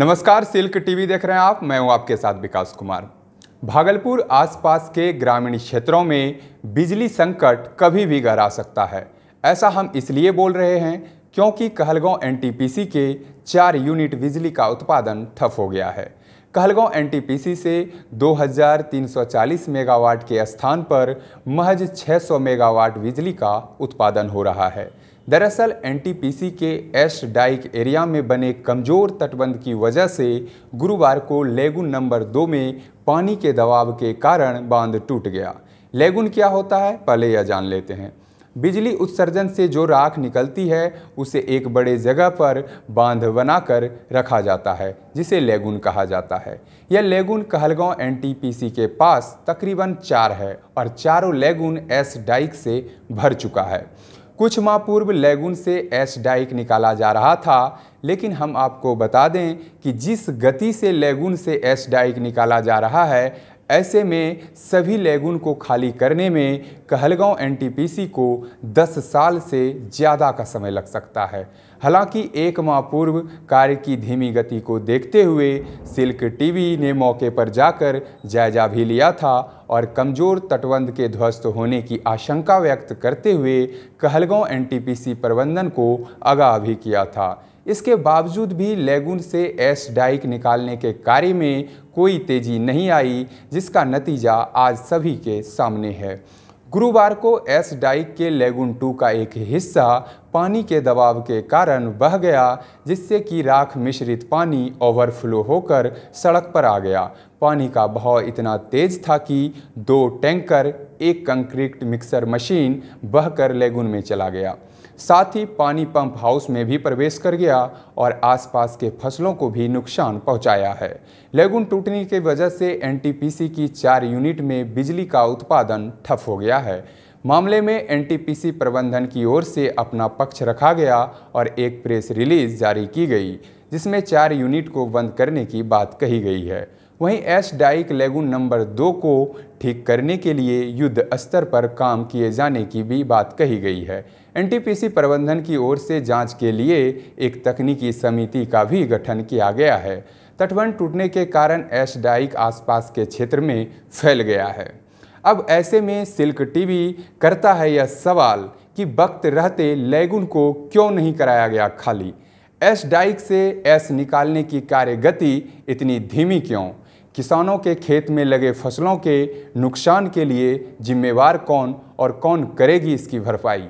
नमस्कार silk TV देख रहे हैं आप मैं हूं आपके साथ विकास कुमार भागलपुर आसपास के ग्रामीण क्षेत्रों में बिजली संकट कभी भी गहरा सकता है ऐसा हम इसलिए बोल रहे हैं क्योंकि कहलगांव एनटीपीसी के चार यूनिट बिजली का उत्पादन ठप हो गया है कहलगांव एनटीपीसी से 2340 मेगावाट के स्थान पर महज 600 मेगावाट बिजली का उत्पादन हो रहा है दरअसल एनटीपीसी के एश डाइक एरिया में बने कमज़ोर तटबंध की वजह से गुरुवार को लेगुन नंबर दो में पानी के दबाव के कारण बांध टूट गया लेगुन क्या होता है पहले यह जान लेते हैं बिजली उत्सर्जन से जो राख निकलती है उसे एक बड़े जगह पर बांध बनाकर रखा जाता है जिसे लेगुन कहा जाता है यह लेगुन कहलगांव एनटीपीसी के पास तकरीबन चार है और चारों लेगुन एस डाइक से भर चुका है कुछ माह पूर्व लेगुन से एस डाइक निकाला जा रहा था लेकिन हम आपको बता दें कि जिस गति से लेगुन से एस डाइक निकाला जा रहा है ऐसे में सभी लेगुन को खाली करने में कहलगांव एनटीपीसी को 10 साल से ज़्यादा का समय लग सकता है हालांकि एक माह पूर्व कार्य की धीमी गति को देखते हुए सिल्क टीवी ने मौके पर जाकर जायजा भी लिया था और कमज़ोर तटबंध के ध्वस्त होने की आशंका व्यक्त करते हुए कहलगांव एनटीपीसी प्रबंधन को आगाह भी किया था इसके बावजूद भी लेगुन से एस डाइक निकालने के कार्य में कोई तेजी नहीं आई जिसका नतीजा आज सभी के सामने है गुरुवार को एस डाइक के लेगुन टू का एक हिस्सा पानी के दबाव के कारण बह गया जिससे कि राख मिश्रित पानी ओवरफ्लो होकर सड़क पर आ गया पानी का बहाव इतना तेज था कि दो टैंकर एक कंक्रीट मिक्सर मशीन बहकर लेगुन में चला गया साथ ही पानी पंप हाउस में भी प्रवेश कर गया और आसपास के फसलों को भी नुकसान पहुंचाया है लेगुन टूटने की वजह से एनटीपीसी की चार यूनिट में बिजली का उत्पादन ठप हो गया है मामले में एनटीपीसी प्रबंधन की ओर से अपना पक्ष रखा गया और एक प्रेस रिलीज जारी की गई जिसमें चार यूनिट को बंद करने की बात कही गई है वहीं एस डाइक लेगुन नंबर दो को ठीक करने के लिए युद्ध स्तर पर काम किए जाने की भी बात कही गई है एनटीपीसी प्रबंधन की ओर से जांच के लिए एक तकनीकी समिति का भी गठन किया गया है तटबंध टूटने के कारण एस डाइक आसपास के क्षेत्र में फैल गया है अब ऐसे में सिल्क टीवी करता है यह सवाल कि वक्त रहते लेगुन को क्यों नहीं कराया गया खाली एस डाइक से एस निकालने की कार्य गति इतनी धीमी क्यों किसानों के खेत में लगे फसलों के नुकसान के लिए जिम्मेवार कौन और कौन करेगी इसकी भरपाई